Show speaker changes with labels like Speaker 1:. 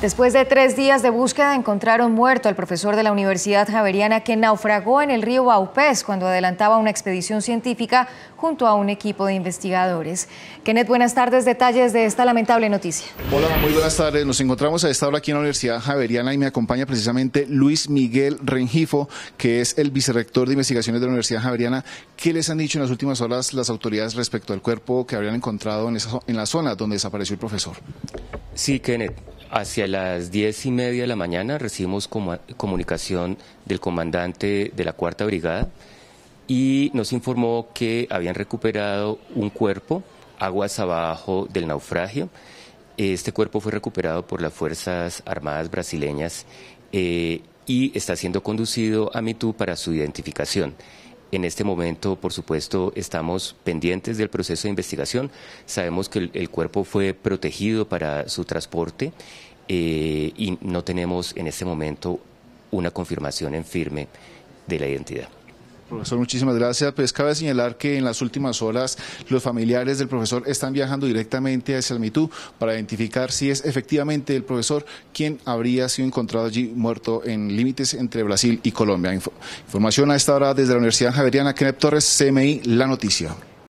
Speaker 1: Después de tres días de búsqueda encontraron muerto al profesor de la Universidad Javeriana que naufragó en el río Baupés cuando adelantaba una expedición científica junto a un equipo de investigadores. Kenneth, buenas tardes. Detalles de esta lamentable noticia. Hola,
Speaker 2: muy buenas tardes. Nos encontramos a esta hora aquí en la Universidad Javeriana y me acompaña precisamente Luis Miguel Rengifo, que es el vicerrector de investigaciones de la Universidad Javeriana. ¿Qué les han dicho en las últimas horas las autoridades respecto al cuerpo que habrían encontrado en, en la zona donde desapareció el profesor? Sí, Kenneth.
Speaker 3: Hacia las diez y media de la mañana recibimos comunicación del comandante de la Cuarta Brigada y nos informó que habían recuperado un cuerpo aguas abajo del naufragio. Este cuerpo fue recuperado por las Fuerzas Armadas brasileñas eh, y está siendo conducido a Mitú para su identificación. En este momento, por supuesto, estamos pendientes del proceso de investigación. Sabemos que el, cuerpo fue protegido para su transporte eh, y no tenemos en este momento una confirmación en firme de la identidad.
Speaker 2: Profesor, muchísimas gracias. Pues cabe señalar que en las últimas horas los familiares del profesor están viajando directamente a el para identificar si es efectivamente el profesor quien habría sido encontrado allí muerto en límites entre Brasil y Colombia. Información a esta hora desde la Universidad Javeriana, Kenneth Torres, CMI, La Noticia.